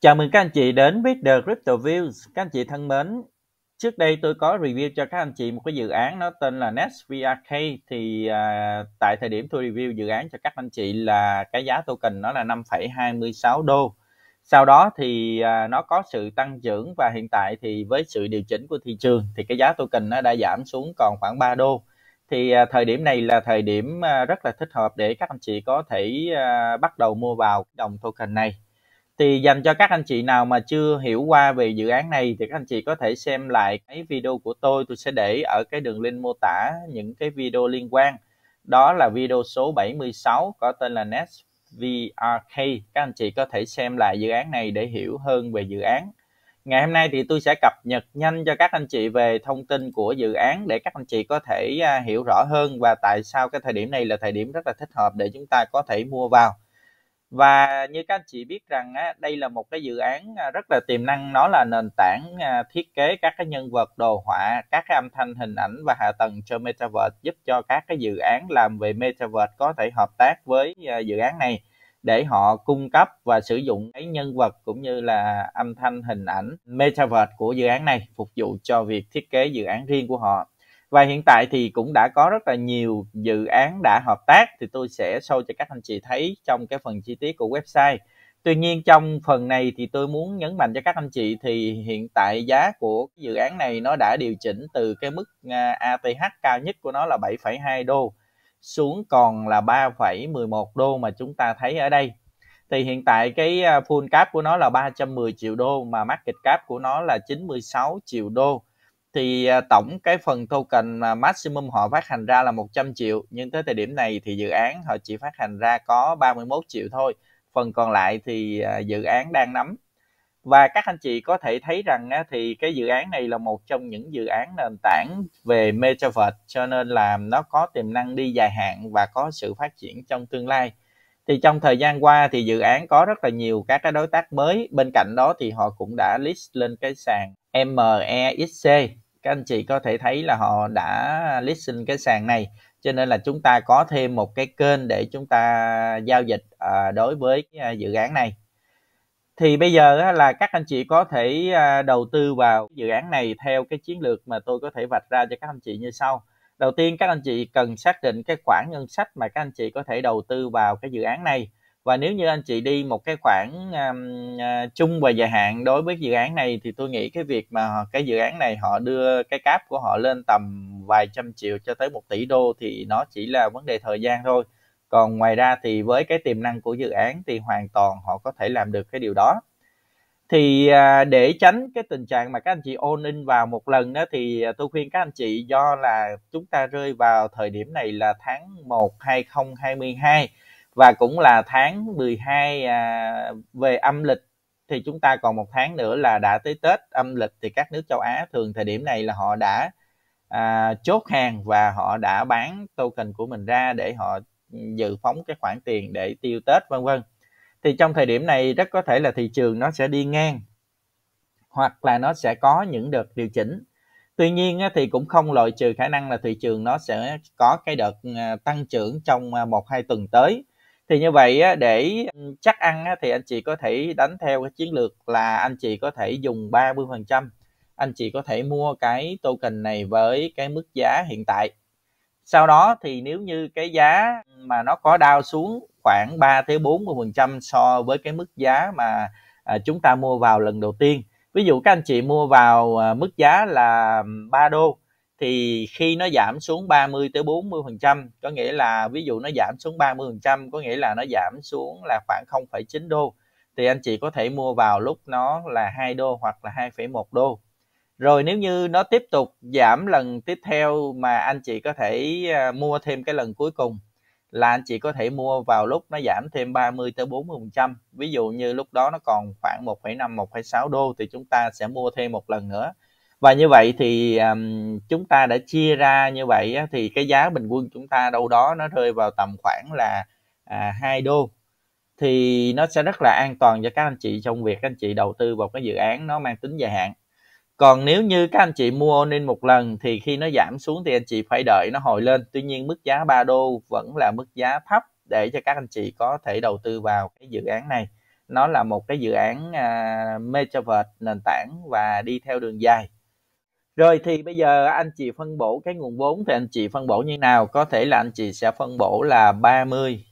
Chào mừng các anh chị đến với The Crypto Views. Các anh chị thân mến, trước đây tôi có review cho các anh chị một cái dự án nó tên là NestVRK thì à, tại thời điểm tôi review dự án cho các anh chị là cái giá token nó là 5,26 đô. Sau đó thì à, nó có sự tăng trưởng và hiện tại thì với sự điều chỉnh của thị trường thì cái giá token nó đã giảm xuống còn khoảng 3 đô thì à, thời điểm này là thời điểm à, rất là thích hợp để các anh chị có thể à, bắt đầu mua vào đồng token này thì dành cho các anh chị nào mà chưa hiểu qua về dự án này thì các anh chị có thể xem lại cái video của tôi tôi sẽ để ở cái đường link mô tả những cái video liên quan đó là video số 76 có tên là Net VRK các anh chị có thể xem lại dự án này để hiểu hơn về dự án ngày hôm nay thì tôi sẽ cập nhật nhanh cho các anh chị về thông tin của dự án để các anh chị có thể à, hiểu rõ hơn và tại sao cái thời điểm này là thời điểm rất là thích hợp để chúng ta có thể mua vào và như các anh chị biết rằng á, đây là một cái dự án à, rất là tiềm năng nó là nền tảng à, thiết kế các cái nhân vật đồ họa các cái âm thanh hình ảnh và hạ tầng cho metaverse giúp cho các cái dự án làm về metaverse có thể hợp tác với à, dự án này để họ cung cấp và sử dụng cái nhân vật cũng như là âm thanh hình ảnh metaverse của dự án này phục vụ cho việc thiết kế dự án riêng của họ và hiện tại thì cũng đã có rất là nhiều dự án đã hợp tác thì tôi sẽ show cho các anh chị thấy trong cái phần chi tiết của website tuy nhiên trong phần này thì tôi muốn nhấn mạnh cho các anh chị thì hiện tại giá của dự án này nó đã điều chỉnh từ cái mức à, ATH cao nhất của nó là 7,2 đô xuống còn là 3,11 đô mà chúng ta thấy ở đây thì hiện tại cái à, full cap của nó là 310 triệu đô mà market cap của nó là 96 triệu đô thì à, tổng cái phần token mà maximum họ phát hành ra là 100 triệu nhưng tới thời điểm này thì dự án họ chỉ phát hành ra có 31 triệu thôi phần còn lại thì à, dự án đang nắm và các anh chị có thể thấy rằng thì cái dự án này là một trong những dự án nền tảng về metaverse cho nên là nó có tiềm năng đi dài hạn và có sự phát triển trong tương lai thì trong thời gian qua thì dự án có rất là nhiều các cái đối tác mới bên cạnh đó thì họ cũng đã list lên cái sàn MEXC các anh chị có thể thấy là họ đã listing cái sàn này cho nên là chúng ta có thêm một cái kênh để chúng ta giao dịch à, đối với à, dự án này thì bây giờ là các anh chị có thể à, đầu tư vào dự án này theo cái chiến lược mà tôi có thể vạch ra cho các anh chị như sau đầu tiên các anh chị cần xác định cái khoản ngân sách mà các anh chị có thể đầu tư vào cái dự án này và nếu như anh chị đi một cái khoản um, uh, chung và dài hạn đối với dự án này thì tôi nghĩ cái việc mà cái dự án này họ đưa cái cáp của họ lên tầm vài trăm triệu cho tới một tỷ đô thì nó chỉ là vấn đề thời gian thôi còn ngoài ra thì với cái tiềm năng của dự án thì hoàn toàn họ có thể làm được cái điều đó thì à, để tránh cái tình trạng mà các anh chị ôn in vào một lần đó thì à, tôi khuyên các anh chị do là chúng ta rơi vào thời điểm này là tháng 1 2022 và cũng là tháng 12 à, về âm lịch thì chúng ta còn một tháng nữa là đã tới Tết âm lịch thì các nước châu Á thường thời điểm này là họ đã à, chốt hàng và họ đã bán token của mình ra để họ dự phóng cái khoản tiền để tiêu Tết vân vân thì trong thời điểm này rất có thể là thị trường nó sẽ đi ngang hoặc là nó sẽ có những đợt điều chỉnh tuy nhiên thì cũng không loại trừ khả năng là thị trường nó sẽ có cái đợt à, tăng trưởng trong à, một hai tuần tới thì như vậy á, để ừ, chắc ăn á, thì anh chị có thể đánh theo cái chiến lược là anh chị có thể dùng 30% anh chị có thể mua cái token này với cái mức giá hiện tại sau đó thì nếu như cái giá mà nó có đau xuống khoảng 3 tới 40% so với cái mức giá mà à, chúng ta mua vào lần đầu tiên ví dụ các anh chị mua vào à, mức giá là 3 ừ, đô thì khi nó giảm xuống 30 tới 40 phần trăm có nghĩa là ví dụ nó giảm xuống 30 phần trăm có nghĩa là nó giảm xuống là khoảng 0,9 đô thì anh chị có thể mua vào lúc nó là 2 đô hoặc là 2,1 đô rồi nếu như nó tiếp tục giảm lần tiếp theo mà anh chị có thể à, mua thêm cái lần cuối cùng là anh chị có thể mua vào lúc nó giảm thêm 30 tới 40%. trăm Ví dụ như lúc đó nó còn khoảng 1,5 1,6 đô thì chúng ta sẽ mua thêm một lần nữa và như vậy thì um, chúng ta đã chia ra như vậy á, thì cái giá bình quân chúng ta đâu đó nó rơi vào tầm khoảng là à, 2 đô thì nó sẽ rất là an toàn cho các anh chị trong việc các anh chị đầu tư vào cái dự án nó mang tính dài hạn còn nếu như các anh chị mua onin một lần thì khi nó giảm xuống thì anh chị phải đợi nó hồi lên tuy nhiên mức giá 3 đô vẫn là mức giá thấp để cho các anh chị có thể đầu tư vào cái dự án này nó là một cái dự án uh, metaverse nền tảng và đi theo đường dài rồi thì bây giờ anh chị phân bổ cái nguồn vốn thì anh chị phân bổ như nào có thể là anh chị sẽ phân bổ là 30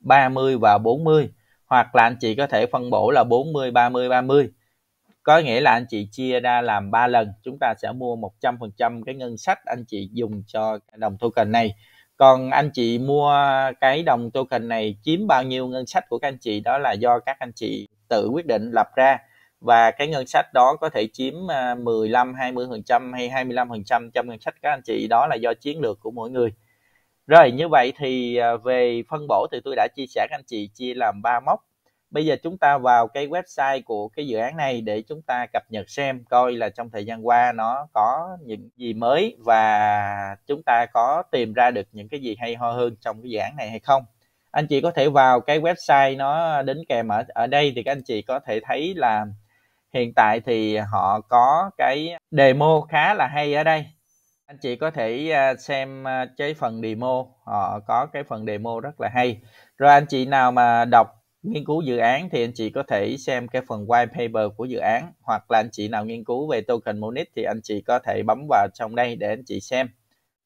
30 và 40 hoặc là anh chị có thể phân bổ là 40 30 30 có nghĩa là anh chị chia ra làm 3 lần chúng ta sẽ mua 100% cái ngân sách anh chị dùng cho đồng token này còn anh chị mua cái đồng token này chiếm bao nhiêu ngân sách của các anh chị đó là do các anh chị tự quyết định lập ra và cái ngân sách đó có thể chiếm 15, à, 20% hay 25% trong ngân sách các anh chị đó là do chiến lược của mỗi người. Rồi như vậy thì à, về phân bổ thì tôi đã chia sẻ các anh chị chia làm 3 mốc. Bây giờ chúng ta vào cái website của cái dự án này để chúng ta cập nhật xem coi là trong thời gian qua nó có những gì mới và chúng ta có tìm ra được những cái gì hay ho hơn trong cái dự án này hay không. Anh chị có thể vào cái website nó đến kèm ở ở đây thì các anh chị có thể thấy là hiện tại thì họ có cái demo khá là hay ở đây anh chị có thể à, xem à, cái phần demo họ có cái phần demo rất là hay rồi anh chị nào mà đọc nghiên cứu dự án thì anh chị có thể xem cái phần white paper của dự án hoặc là anh chị nào nghiên cứu về token monet thì anh chị có thể bấm vào trong đây để anh chị xem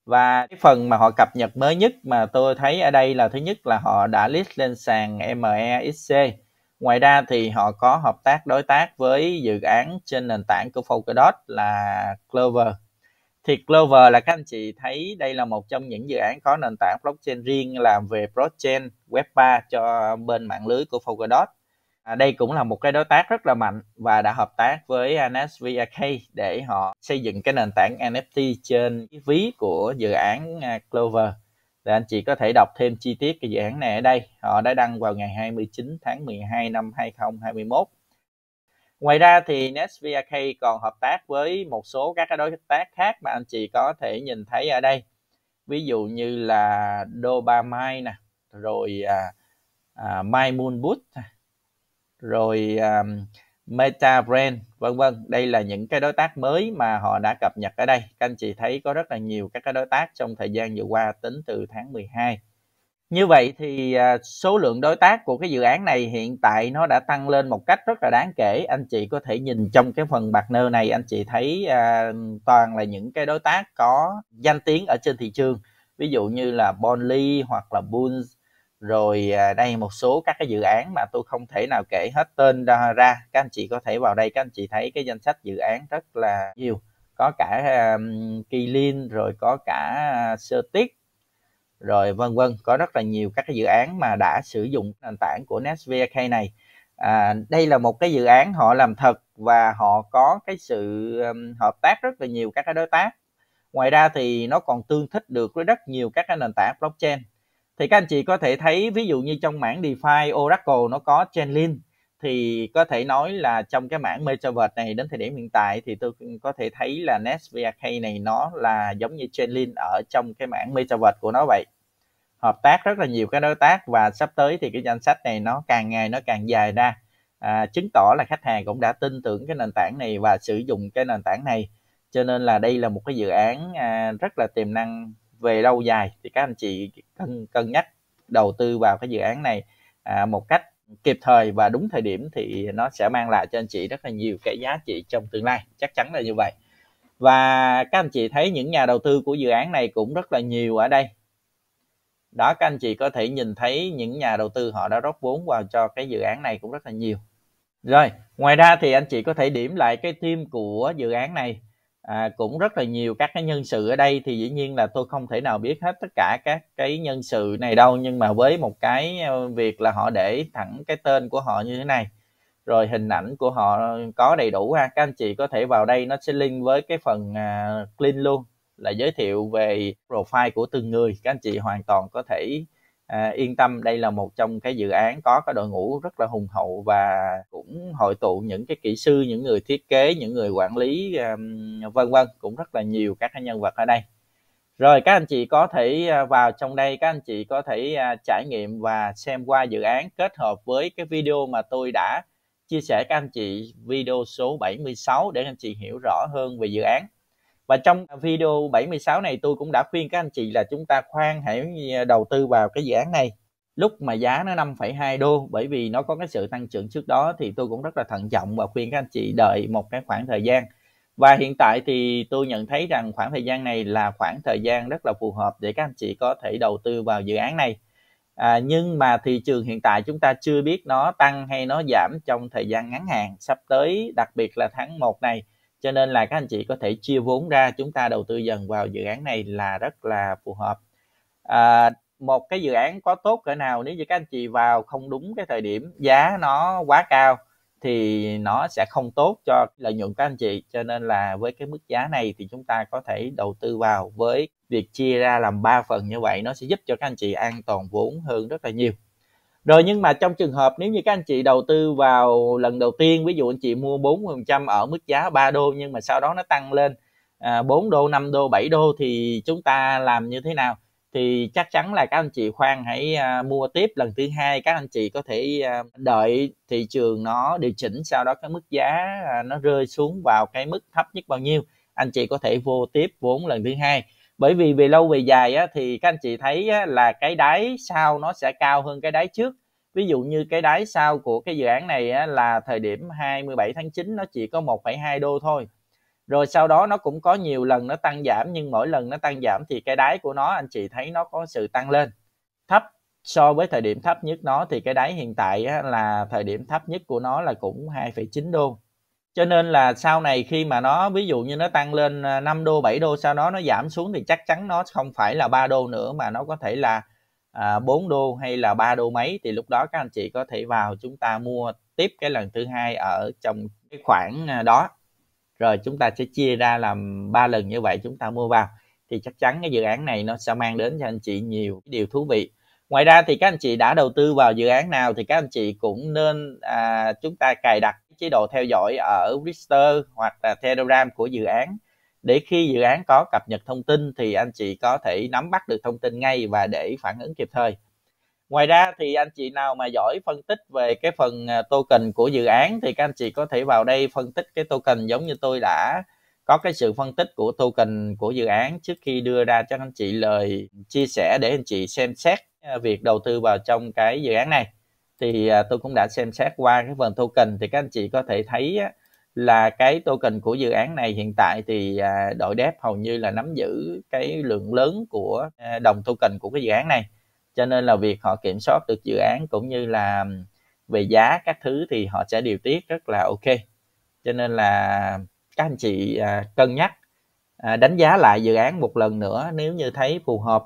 và cái phần mà họ cập nhật mới nhất mà tôi thấy ở đây là thứ nhất là họ đã list lên sàn MEXC Ngoài ra thì họ có hợp tác đối tác với dự án trên nền tảng của Polkadot là Clover. Thì Clover là các anh chị thấy đây là một trong những dự án có nền tảng blockchain riêng làm về blockchain web 3 cho bên mạng lưới của Polkadot. À, đây cũng là một cái đối tác rất là mạnh và đã hợp tác với Anas để họ xây dựng cái nền tảng NFT trên ví của dự án à, Clover để anh chị có thể đọc thêm chi tiết cái dự án này ở đây họ đã đăng vào ngày 29 tháng 12 năm 2021 ngoài ra thì NestVRK còn hợp tác với một số các đối tác khác mà anh chị có thể nhìn thấy ở đây ví dụ như là Dopamine nè rồi à, à, MyMoonBoot rồi um, Meta Brand vân vân đây là những cái đối tác mới mà họ đã cập nhật ở đây các anh chị thấy có rất là nhiều các cái đối tác trong thời gian vừa qua tính từ tháng 12 như vậy thì à, số lượng đối tác của cái dự án này hiện tại nó đã tăng lên một cách rất là đáng kể anh chị có thể nhìn trong cái phần partner này anh chị thấy à, toàn là những cái đối tác có danh tiếng ở trên thị trường ví dụ như là Bonly hoặc là Bulls rồi à, đây một số các cái dự án mà tôi không thể nào kể hết tên ra, các anh chị có thể vào đây các anh chị thấy cái danh sách dự án rất là nhiều có cả um, à, Keylin rồi có cả Certic à, rồi vân vân có rất là nhiều các cái dự án mà đã sử dụng nền tảng của NetVK này à, đây là một cái dự án họ làm thật và họ có cái sự um, hợp tác rất là nhiều các cái đối tác ngoài ra thì nó còn tương thích được với rất nhiều các cái nền tảng blockchain thì các anh chị có thể thấy ví dụ như trong mảng DeFi Oracle nó có Chainlink thì có thể nói là trong cái mảng Metaverse này đến thời điểm hiện tại thì tôi có thể thấy là NestVRK này nó là giống như Chainlink ở trong cái mảng Metaverse của nó vậy hợp tác rất là nhiều cái đối tác và sắp tới thì cái danh sách này nó càng ngày nó càng dài ra à, chứng tỏ là khách hàng cũng đã tin tưởng cái nền tảng này và sử dụng cái nền tảng này cho nên là đây là một cái dự án à, rất là tiềm năng về lâu dài thì các anh chị cần cân nhắc đầu tư vào cái dự án này à, một cách kịp thời và đúng thời điểm thì nó sẽ mang lại cho anh chị rất là nhiều cái giá trị trong tương lai chắc chắn là như vậy và các anh chị thấy những nhà đầu tư của dự án này cũng rất là nhiều ở đây đó các anh chị có thể nhìn thấy những nhà đầu tư họ đã rót vốn vào cho cái dự án này cũng rất là nhiều rồi ngoài ra thì anh chị có thể điểm lại cái team của dự án này à, cũng rất là nhiều các cái nhân sự ở đây thì dĩ nhiên là tôi không thể nào biết hết tất cả các cái nhân sự này đâu nhưng mà với một cái ờ, việc là họ để thẳng cái tên của họ như thế này rồi hình ảnh của họ có đầy đủ ha các anh chị có thể vào đây nó sẽ link với cái phần uh, clean luôn là giới thiệu về profile của từng người các anh chị hoàn toàn có thể à, yên tâm đây là một trong cái dự án có cái đội ngũ rất là hùng hậu và cũng hội tụ những cái kỹ sư những người thiết kế những người quản lý vân vân cũng rất là nhiều các nhân vật ở đây rồi các anh chị có thể à, vào trong đây các anh chị có thể à, trải nghiệm và xem qua dự án kết hợp với cái video mà tôi đã chia sẻ các anh chị video số 76 để anh chị hiểu rõ hơn về dự án và trong video 76 này tôi cũng đã khuyên các anh chị là chúng ta khoan hãy à, đầu tư vào cái dự án này lúc mà giá nó 5,2 đô bởi vì nó có cái sự tăng trưởng trước đó thì tôi cũng rất là thận trọng và khuyên các anh chị đợi một cái khoảng thời gian và hiện tại thì tôi nhận thấy rằng khoảng thời gian này là khoảng thời gian rất là phù hợp để các anh chị có thể đầu tư vào dự án này à, nhưng mà thị trường hiện tại chúng ta chưa biết nó tăng hay nó giảm trong thời gian ngắn hạn sắp tới đặc biệt là tháng 1 này cho nên là các anh chị có thể chia vốn ra chúng ta đầu tư dần vào dự án này là rất là phù hợp à, một cái dự án có tốt cỡ nào nếu như các anh chị vào không đúng cái thời điểm giá nó quá cao thì nó sẽ không tốt cho lợi nhuận các anh chị cho nên là với cái mức giá này thì chúng ta có thể đầu tư vào với việc chia ra làm 3 phần như vậy nó sẽ giúp cho các anh chị an toàn vốn hơn rất là nhiều rồi nhưng mà trong trường hợp nếu như các anh chị đầu tư vào lần đầu tiên ví dụ anh chị mua 40% ở mức giá 3 đô nhưng mà sau đó nó tăng lên 4 à, đô 5 đô 7 đô thì chúng ta làm như thế nào thì chắc chắn là các anh chị khoan hãy à, mua tiếp lần thứ hai các anh chị có thể à, đợi thị trường nó điều chỉnh sau đó cái mức giá nó rơi xuống vào cái mức thấp nhất bao nhiêu anh chị có thể vô tiếp vốn lần thứ hai bởi vì về lâu về dài á, thì các anh chị thấy á, là cái đáy sau nó sẽ cao hơn cái đáy trước ví dụ như cái đáy sau của cái dự án này á, là thời điểm 27 tháng 9 nó chỉ có 1,2 đô thôi rồi sau đó nó cũng có nhiều lần nó tăng giảm nhưng mỗi lần nó tăng giảm thì cái đáy của nó anh chị thấy nó có sự tăng lên thấp so với thời điểm thấp nhất nó thì cái đáy hiện tại á, là thời điểm thấp nhất của nó là cũng 2,9 đô cho nên là sau này khi mà nó ví dụ như nó tăng lên 5 à, đô 7 đô sau đó nó giảm xuống thì chắc chắn nó không phải là 3 đô nữa mà nó có thể là à, 4 đô hay là 3 đô mấy thì lúc đó các anh chị có thể vào chúng ta mua tiếp cái lần thứ hai ở trong cái khoảng à, đó rồi chúng ta sẽ chia ra làm ba lần như vậy chúng ta mua vào thì chắc chắn cái dự án này nó sẽ mang đến cho anh chị nhiều điều thú vị ngoài ra thì các anh chị đã đầu tư vào dự án nào thì các anh chị cũng nên à, chúng ta cài đặt chế độ theo dõi ở Twitter hoặc là Telegram của dự án để khi dự án có cập nhật thông tin thì anh chị có thể nắm bắt được thông tin ngay và để phản ứng kịp thời. Ngoài ra thì anh chị nào mà giỏi phân tích về cái phần à, token của dự án thì các anh chị có thể vào đây phân tích cái token giống như tôi đã có cái sự phân tích của token của dự án trước khi đưa ra cho anh chị lời chia sẻ để anh chị xem xét à, việc đầu tư vào trong cái dự án này thì à, tôi cũng đã xem xét qua cái phần token thì các anh chị có thể thấy là cái token của dự án này hiện tại thì à, đội dép hầu như là nắm giữ cái lượng lớn của à, đồng token của cái dự án này cho nên là việc họ kiểm soát được dự án cũng như là về giá các thứ thì họ sẽ điều tiết rất là ok cho nên là các anh chị cân nhắc đánh giá lại dự án một lần nữa nếu như thấy phù hợp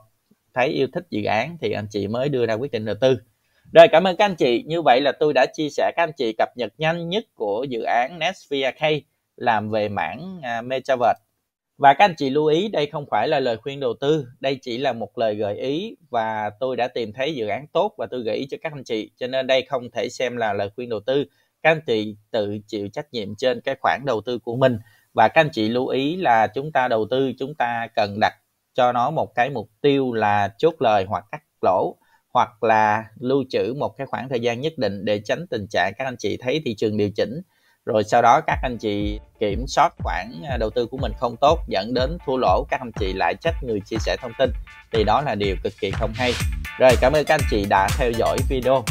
thấy yêu thích dự án thì anh chị mới đưa ra quyết định đầu tư rồi cảm ơn các anh chị. Như vậy là tôi đã chia sẻ các anh chị cập nhật nhanh nhất của dự án Nextvia K làm về mảng à, Metaverse. Và các anh chị lưu ý đây không phải là lời khuyên đầu tư, đây chỉ là một lời gợi ý và tôi đã tìm thấy dự án tốt và tôi gợi ý cho các anh chị. Cho nên đây không thể xem là lời khuyên đầu tư. Các anh chị tự chịu trách nhiệm trên cái khoản đầu tư của mình và các anh chị lưu ý là chúng ta đầu tư chúng ta cần đặt cho nó một cái mục tiêu là chốt lời hoặc cắt lỗ hoặc là lưu trữ một cái khoảng thời gian nhất định để tránh tình trạng các anh chị thấy thị trường điều chỉnh rồi sau đó các anh chị kiểm soát khoản à, đầu tư của mình không tốt dẫn đến thua lỗ các anh chị lại trách người chia sẻ thông tin thì đó là điều cực kỳ không hay rồi cảm ơn các anh chị đã theo dõi video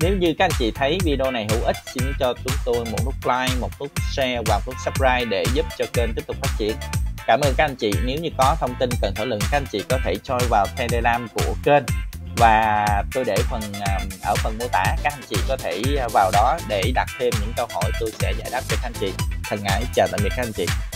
nếu như các anh chị thấy video này hữu ích xin cho chúng tôi một nút like một nút share và một nút subscribe để giúp cho kênh tiếp tục phát triển cảm ơn các anh chị nếu như có thông tin cần thảo luận các anh chị có thể join vào telegram của kênh và tôi để phần à, ở phần mô tả các anh chị có thể à, vào đó để đặt thêm những câu hỏi tôi sẽ giải đáp cho các anh chị thân ái chào tạm biệt các anh chị